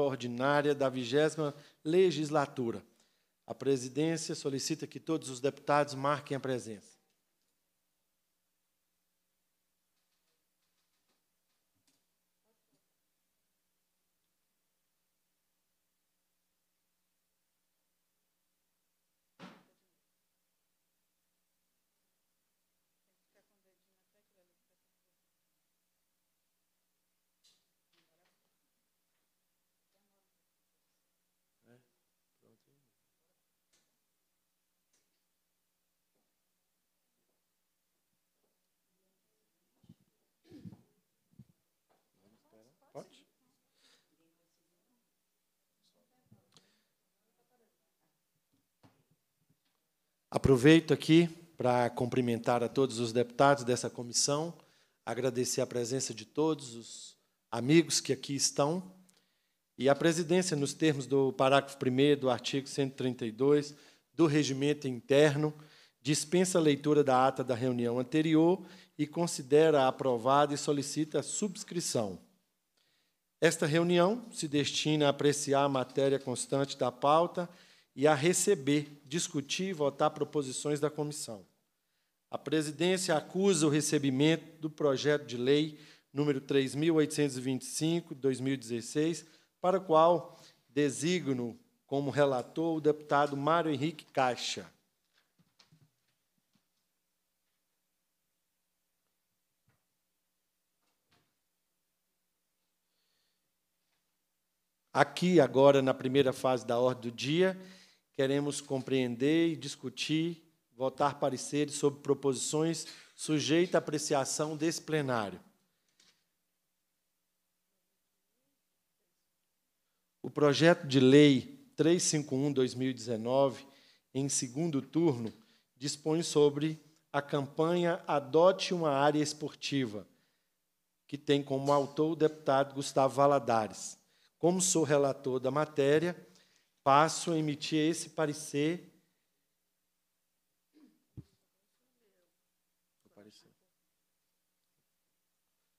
ordinária da vigésima legislatura. A presidência solicita que todos os deputados marquem a presença. Aproveito aqui para cumprimentar a todos os deputados dessa comissão, agradecer a presença de todos os amigos que aqui estão e a presidência, nos termos do parágrafo 1 do artigo 132 do regimento interno, dispensa a leitura da ata da reunião anterior e considera aprovada e solicita a subscrição. Esta reunião se destina a apreciar a matéria constante da pauta e a receber, discutir e votar proposições da comissão. A presidência acusa o recebimento do projeto de lei número 3825/2016, para o qual designo como relator o deputado Mário Henrique Caixa. Aqui, agora, na primeira fase da ordem do dia, queremos compreender e discutir, votar pareceres sobre proposições sujeitas à apreciação desse plenário. O projeto de lei 351/2019, em segundo turno, dispõe sobre a campanha Adote uma área esportiva, que tem como autor o deputado Gustavo Valadares. Como sou relator da matéria, passo a emitir esse parecer.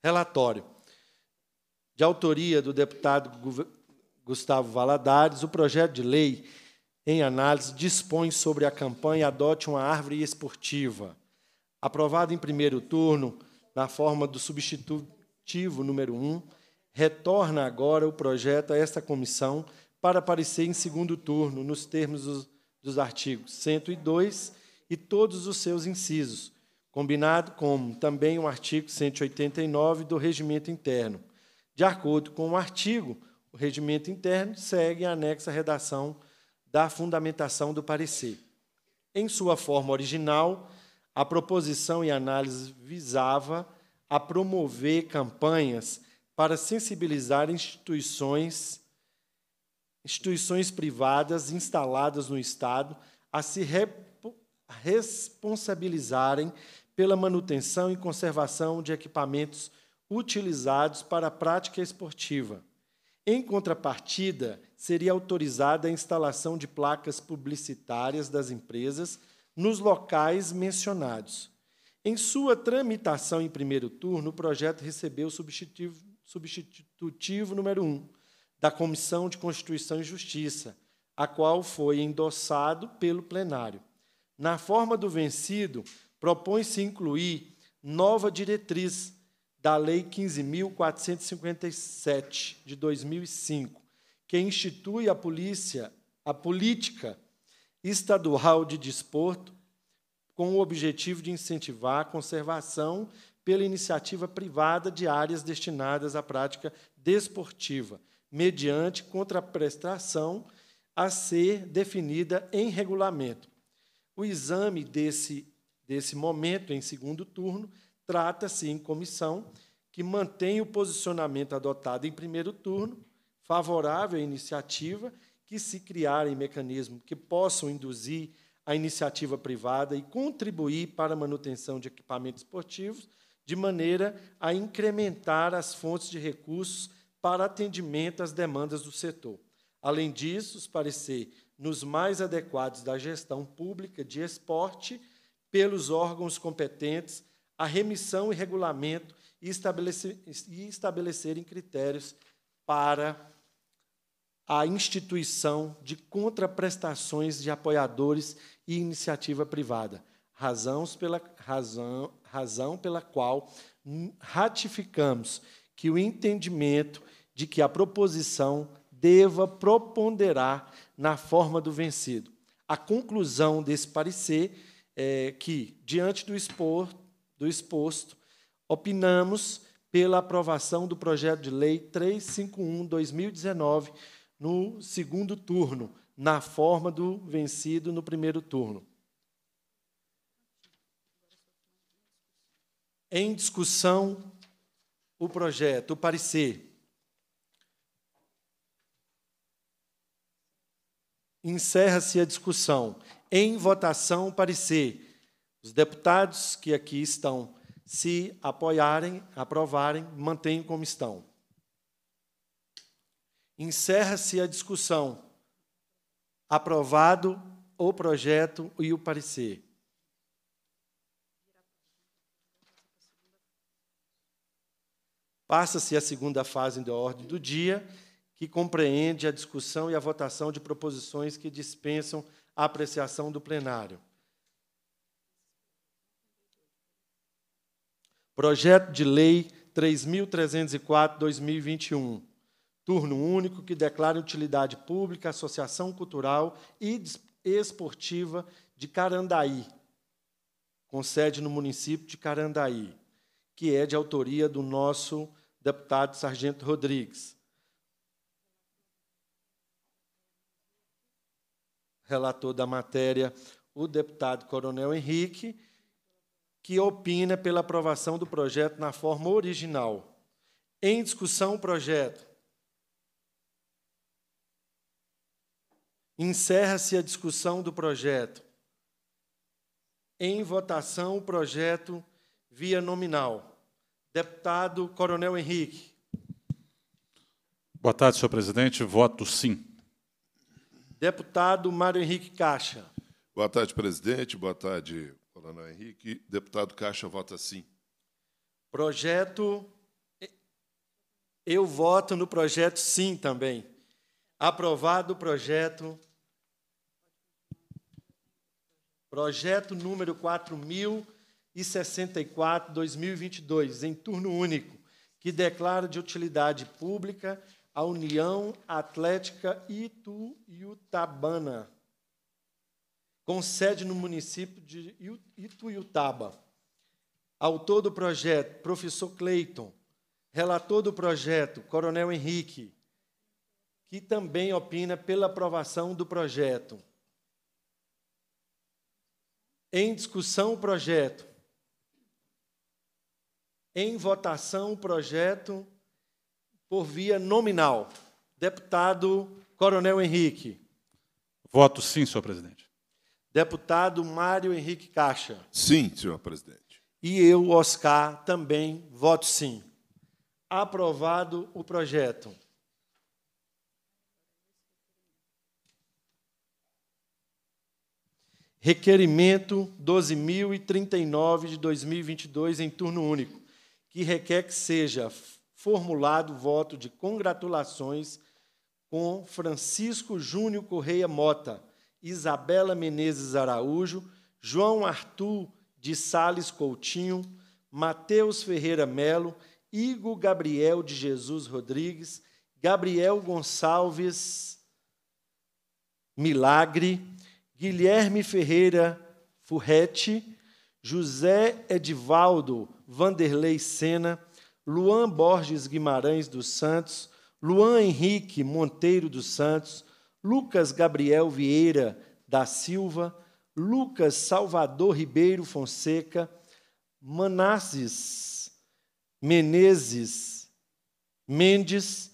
Relatório. De autoria do deputado Gustavo Valadares, o projeto de lei em análise dispõe sobre a campanha Adote uma Árvore Esportiva, aprovado em primeiro turno na forma do substitutivo número 1, retorna agora o projeto a esta comissão para aparecer em segundo turno, nos termos dos, dos artigos 102 e todos os seus incisos, combinado com também o artigo 189 do Regimento Interno. De acordo com o artigo, o Regimento Interno segue anexa a redação da fundamentação do parecer. Em sua forma original, a proposição e análise visava a promover campanhas para sensibilizar instituições instituições privadas instaladas no Estado a se responsabilizarem pela manutenção e conservação de equipamentos utilizados para a prática esportiva. Em contrapartida, seria autorizada a instalação de placas publicitárias das empresas nos locais mencionados. Em sua tramitação em primeiro turno, o projeto recebeu substitutivo, substitutivo número 1, um, da Comissão de Constituição e Justiça, a qual foi endossado pelo plenário. Na forma do vencido, propõe-se incluir nova diretriz da Lei 15.457 de 2005, que institui a polícia, a política estadual de desporto, com o objetivo de incentivar a conservação pela iniciativa privada de áreas destinadas à prática desportiva mediante contraprestação a ser definida em regulamento. O exame desse, desse momento, em segundo turno, trata-se em comissão que mantém o posicionamento adotado em primeiro turno, favorável à iniciativa, que se criarem mecanismos que possam induzir a iniciativa privada e contribuir para a manutenção de equipamentos esportivos, de maneira a incrementar as fontes de recursos para atendimento às demandas do setor. Além disso, os parecer nos mais adequados da gestão pública de esporte pelos órgãos competentes a remissão e regulamento e, estabelecer, e estabelecerem critérios para a instituição de contraprestações de apoiadores e iniciativa privada, razões pela, razão, razão pela qual ratificamos que o entendimento de que a proposição deva proponderar na forma do vencido. A conclusão desse parecer é que, diante do, expor, do exposto, opinamos pela aprovação do projeto de lei 351-2019 no segundo turno, na forma do vencido no primeiro turno. Em discussão, o projeto, o parecer. Encerra-se a discussão. Em votação, parecer. Os deputados que aqui estão, se apoiarem, aprovarem, mantenham como estão. Encerra-se a discussão. Aprovado o projeto e o parecer. Passa-se a segunda fase da ordem do dia que compreende a discussão e a votação de proposições que dispensam a apreciação do plenário. Projeto de Lei 3.304-2021, turno único que declara utilidade pública Associação Cultural e Esportiva de Carandaí, com sede no município de Carandaí, que é de autoria do nosso deputado Sargento Rodrigues. relator da matéria, o deputado Coronel Henrique, que opina pela aprovação do projeto na forma original. Em discussão, o projeto. Encerra-se a discussão do projeto. Em votação, o projeto via nominal. Deputado Coronel Henrique. Boa tarde, senhor presidente. Voto sim. Deputado Mário Henrique Caixa. Boa tarde, presidente. Boa tarde, coronel Henrique. Deputado Caixa vota sim. Projeto. Eu voto no projeto sim também. Aprovado o projeto. Projeto número 4064, 2022, em turno único, que declara de utilidade pública a União Atlética Ituiutabana, com sede no município de Ituiutaba. Autor do projeto, professor Cleiton. Relator do projeto, Coronel Henrique, que também opina pela aprovação do projeto. Em discussão, o projeto. Em votação, o projeto por via nominal. Deputado Coronel Henrique. Voto sim, senhor presidente. Deputado Mário Henrique Caixa. Sim, senhor presidente. E eu, Oscar, também voto sim. Aprovado o projeto. Requerimento 12.039 de 2022, em turno único, que requer que seja formulado voto de congratulações com Francisco Júnior Correia Mota, Isabela Menezes Araújo, João Arthur de Sales Coutinho, Matheus Ferreira Melo, Igor Gabriel de Jesus Rodrigues, Gabriel Gonçalves Milagre, Guilherme Ferreira Furrete, José Edivaldo Vanderlei Sena, Luan Borges Guimarães dos Santos, Luan Henrique Monteiro dos Santos, Lucas Gabriel Vieira da Silva, Lucas Salvador Ribeiro Fonseca, Manasses Menezes Mendes,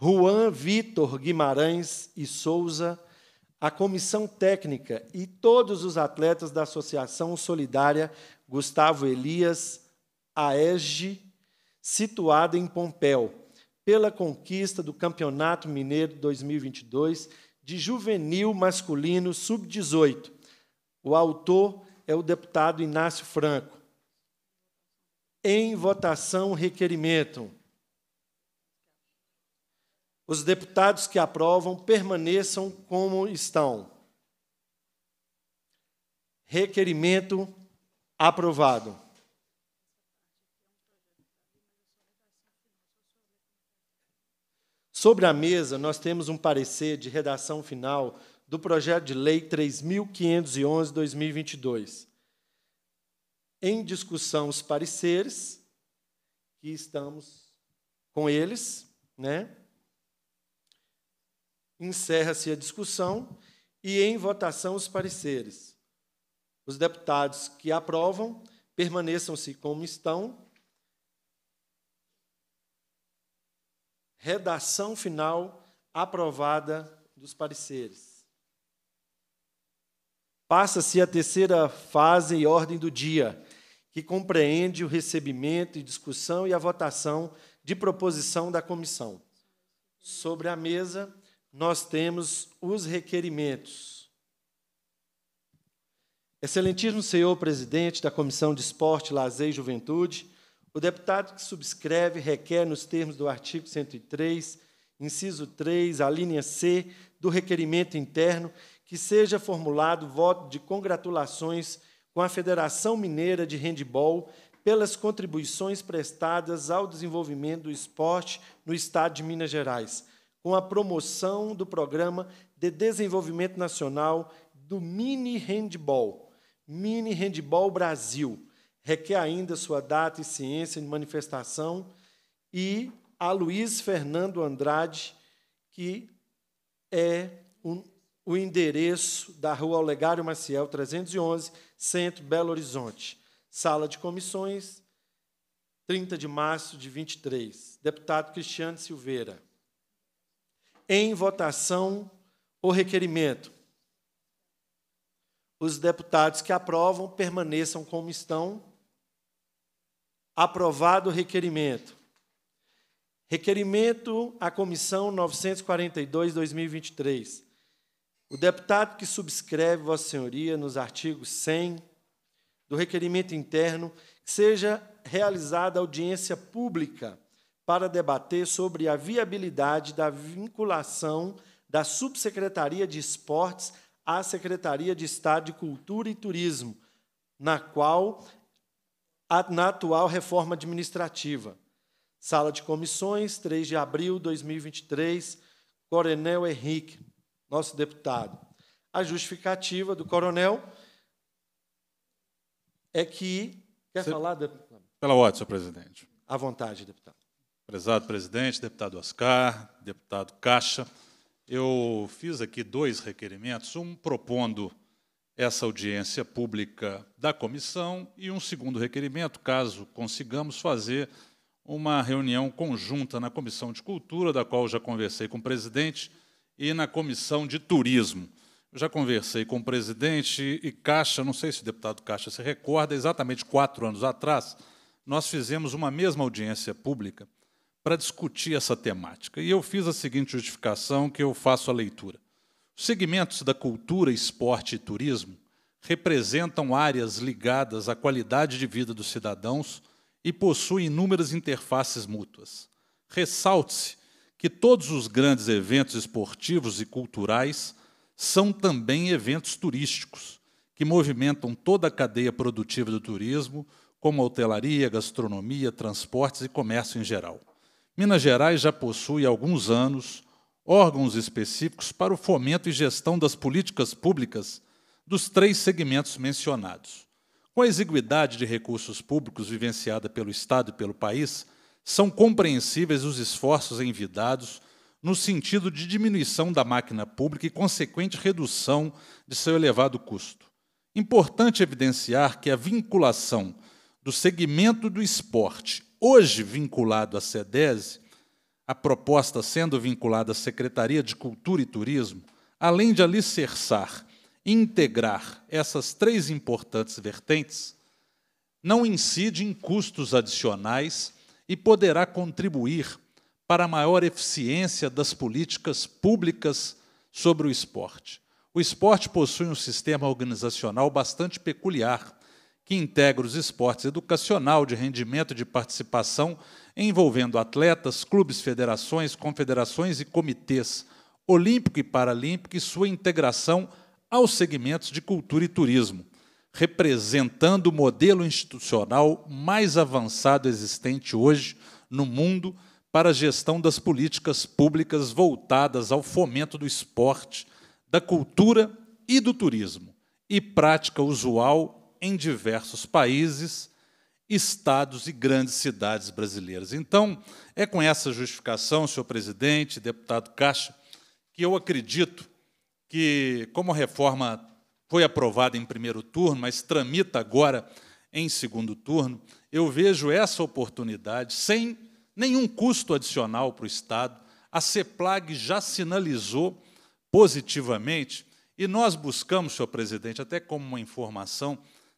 Juan Vitor Guimarães e Souza, a comissão técnica e todos os atletas da Associação Solidária Gustavo Elias, Aege, situada em Pompéu, pela conquista do Campeonato Mineiro 2022 de juvenil masculino sub-18. O autor é o deputado Inácio Franco. Em votação, requerimento. Os deputados que aprovam permaneçam como estão. Requerimento aprovado. Sobre a mesa, nós temos um parecer de redação final do projeto de lei 3511/2022. Em discussão os pareceres que estamos com eles, né? Encerra-se a discussão e em votação os pareceres. Os deputados que aprovam permaneçam-se como estão redação final aprovada dos pareceres. Passa-se a terceira fase e ordem do dia, que compreende o recebimento e discussão e a votação de proposição da comissão. Sobre a mesa, nós temos os requerimentos. Excelentíssimo senhor presidente da Comissão de Esporte, Lazer e Juventude, o deputado que subscreve requer, nos termos do artigo 103, inciso 3, a linha C do requerimento interno, que seja formulado voto de congratulações com a Federação Mineira de Handball pelas contribuições prestadas ao desenvolvimento do esporte no Estado de Minas Gerais, com a promoção do Programa de Desenvolvimento Nacional do Mini Handball, Mini Handball Brasil, requer ainda sua data e ciência de manifestação, e a Luiz Fernando Andrade, que é um, o endereço da Rua Olegário Maciel, 311, Centro, Belo Horizonte. Sala de comissões, 30 de março de 23. Deputado Cristiano Silveira. Em votação, o requerimento. Os deputados que aprovam permaneçam como estão aprovado o requerimento. Requerimento à comissão 942/2023. O deputado que subscreve vossa senhoria nos artigos 100 do requerimento interno seja realizada audiência pública para debater sobre a viabilidade da vinculação da Subsecretaria de Esportes à Secretaria de Estado de Cultura e Turismo, na qual na atual reforma administrativa. Sala de comissões, 3 de abril de 2023, Coronel Henrique, nosso deputado. A justificativa do coronel é que. Quer Você, falar, deputado? Pela ordem, senhor presidente. À vontade, deputado. Prezado presidente, deputado Oscar, deputado Caixa, eu fiz aqui dois requerimentos, um propondo essa audiência pública da comissão e um segundo requerimento, caso consigamos fazer uma reunião conjunta na Comissão de Cultura, da qual já conversei com o presidente, e na Comissão de Turismo. Eu já conversei com o presidente e Caixa, não sei se o deputado Caixa se recorda, exatamente quatro anos atrás, nós fizemos uma mesma audiência pública para discutir essa temática. E eu fiz a seguinte justificação que eu faço a leitura. Os segmentos da cultura, esporte e turismo representam áreas ligadas à qualidade de vida dos cidadãos e possuem inúmeras interfaces mútuas. Ressalte-se que todos os grandes eventos esportivos e culturais são também eventos turísticos, que movimentam toda a cadeia produtiva do turismo, como hotelaria, gastronomia, transportes e comércio em geral. Minas Gerais já possui há alguns anos órgãos específicos para o fomento e gestão das políticas públicas dos três segmentos mencionados. Com a exiguidade de recursos públicos vivenciada pelo Estado e pelo país, são compreensíveis os esforços envidados no sentido de diminuição da máquina pública e consequente redução de seu elevado custo. Importante evidenciar que a vinculação do segmento do esporte, hoje vinculado à SEDESE, a proposta sendo vinculada à Secretaria de Cultura e Turismo, além de alicerçar e integrar essas três importantes vertentes, não incide em custos adicionais e poderá contribuir para a maior eficiência das políticas públicas sobre o esporte. O esporte possui um sistema organizacional bastante peculiar, que integra os esportes educacional de rendimento de participação, envolvendo atletas, clubes, federações, confederações e comitês olímpico e paralímpico e sua integração aos segmentos de cultura e turismo, representando o modelo institucional mais avançado existente hoje no mundo para a gestão das políticas públicas voltadas ao fomento do esporte, da cultura e do turismo, e prática usual em diversos países, estados e grandes cidades brasileiras. Então, é com essa justificação, senhor presidente, deputado Caixa, que eu acredito que, como a reforma foi aprovada em primeiro turno, mas tramita agora em segundo turno, eu vejo essa oportunidade, sem nenhum custo adicional para o Estado, a CEPLAG já sinalizou positivamente, e nós buscamos, senhor presidente, até como uma informação,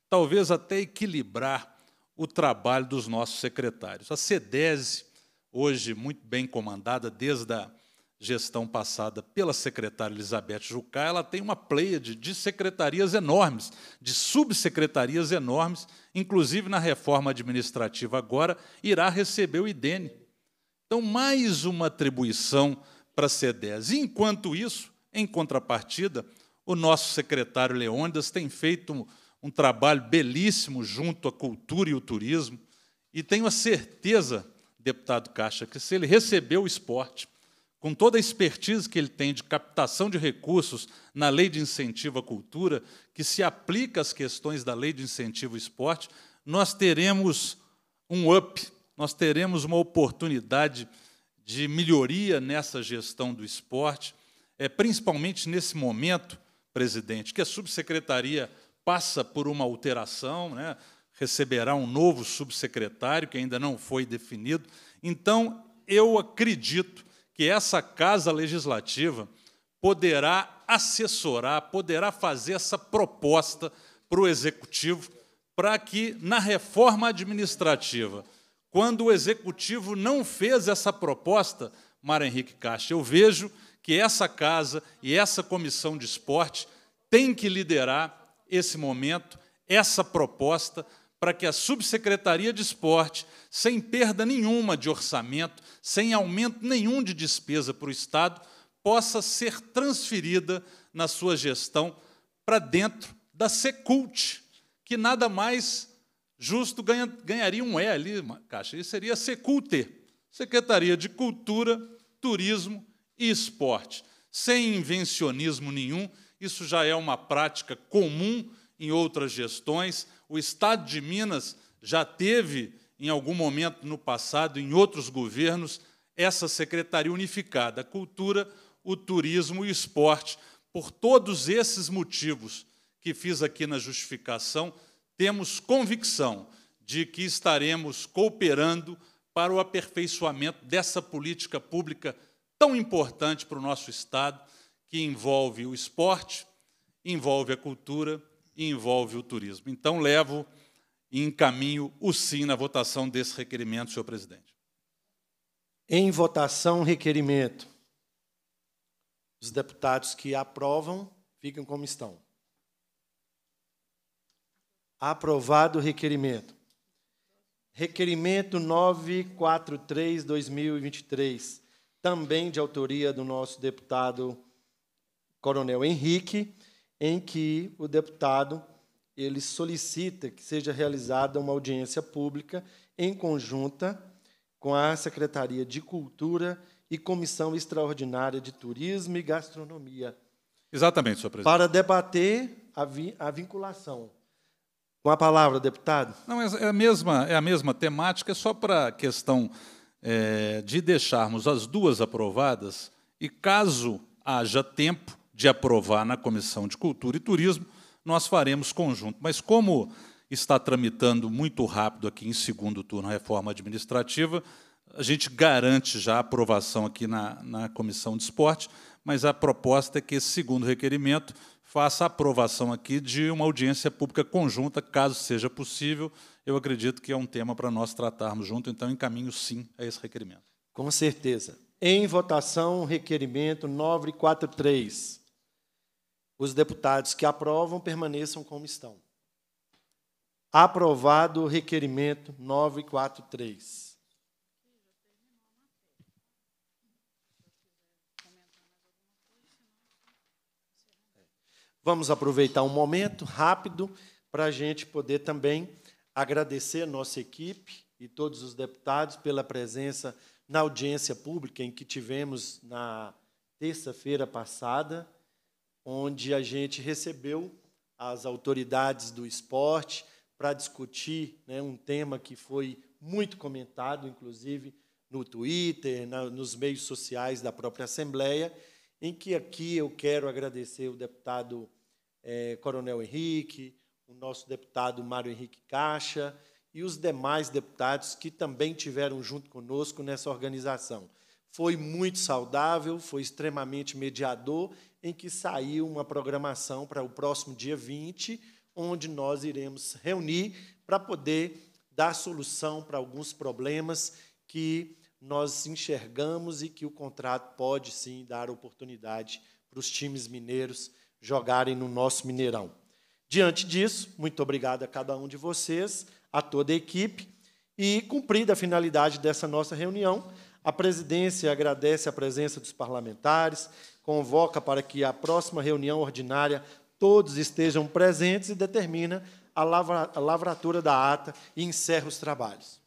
talvez até equilibrar o trabalho dos nossos secretários. A SEDESE, hoje muito bem comandada desde a gestão passada pela secretária Elizabeth Jucá, ela tem uma pleia de, de secretarias enormes, de subsecretarias enormes, inclusive na reforma administrativa agora, irá receber o IDENE. Então, mais uma atribuição para a CEDES. Enquanto isso, em contrapartida, o nosso secretário Leônidas tem feito um trabalho belíssimo junto à cultura e o turismo, e tenho a certeza, deputado Caixa, que se ele receber o esporte, com toda a expertise que ele tem de captação de recursos na lei de incentivo à cultura, que se aplica às questões da lei de incentivo ao esporte, nós teremos um up, nós teremos uma oportunidade de melhoria nessa gestão do esporte, é, principalmente nesse momento, presidente, que a subsecretaria passa por uma alteração, né? receberá um novo subsecretário que ainda não foi definido. Então, eu acredito que essa casa legislativa poderá assessorar, poderá fazer essa proposta para o executivo para que na reforma administrativa, quando o executivo não fez essa proposta, Mara Henrique Caixa, eu vejo que essa casa e essa comissão de esporte tem que liderar esse momento, essa proposta, para que a Subsecretaria de Esporte, sem perda nenhuma de orçamento, sem aumento nenhum de despesa para o Estado, possa ser transferida na sua gestão para dentro da Secult, que nada mais justo ganha, ganharia um E ali, Caixa, e seria a Secretaria de Cultura, Turismo e Esporte, sem invencionismo nenhum isso já é uma prática comum em outras gestões. O Estado de Minas já teve, em algum momento no passado, em outros governos, essa secretaria unificada, a cultura, o turismo e o esporte. Por todos esses motivos que fiz aqui na justificação, temos convicção de que estaremos cooperando para o aperfeiçoamento dessa política pública tão importante para o nosso Estado, que envolve o esporte, envolve a cultura e envolve o turismo. Então, levo e encaminho o sim na votação desse requerimento, senhor presidente. Em votação, requerimento. Os deputados que aprovam ficam como estão. Aprovado o requerimento. Requerimento 943-2023, também de autoria do nosso deputado Coronel Henrique, em que o deputado ele solicita que seja realizada uma audiência pública em conjunta com a Secretaria de Cultura e Comissão Extraordinária de Turismo e Gastronomia. Exatamente, senhor presidente. Para debater a, vi a vinculação. Com a palavra, deputado. Não, é, é a mesma, é a mesma temática, é só para a questão é, de deixarmos as duas aprovadas e, caso haja tempo, de aprovar na Comissão de Cultura e Turismo, nós faremos conjunto. Mas como está tramitando muito rápido aqui em segundo turno a reforma administrativa, a gente garante já a aprovação aqui na, na Comissão de Esporte, mas a proposta é que esse segundo requerimento faça a aprovação aqui de uma audiência pública conjunta, caso seja possível. Eu acredito que é um tema para nós tratarmos junto, então encaminho sim a esse requerimento. Com certeza. Em votação, requerimento 943. Os deputados que aprovam permaneçam como estão. Aprovado o requerimento 943. Vamos aproveitar um momento rápido para a gente poder também agradecer a nossa equipe e todos os deputados pela presença na audiência pública em que tivemos na terça-feira passada onde a gente recebeu as autoridades do esporte para discutir né, um tema que foi muito comentado, inclusive no Twitter, na, nos meios sociais da própria Assembleia, em que aqui eu quero agradecer o deputado é, Coronel Henrique, o nosso deputado Mário Henrique Caixa e os demais deputados que também tiveram junto conosco nessa organização. Foi muito saudável, foi extremamente mediador, em que saiu uma programação para o próximo dia 20, onde nós iremos reunir para poder dar solução para alguns problemas que nós enxergamos e que o contrato pode sim dar oportunidade para os times mineiros jogarem no nosso Mineirão. Diante disso, muito obrigado a cada um de vocês, a toda a equipe, e cumprida a finalidade dessa nossa reunião, a presidência agradece a presença dos parlamentares, convoca para que a próxima reunião ordinária todos estejam presentes e determina a, lavra, a lavratura da ata e encerra os trabalhos.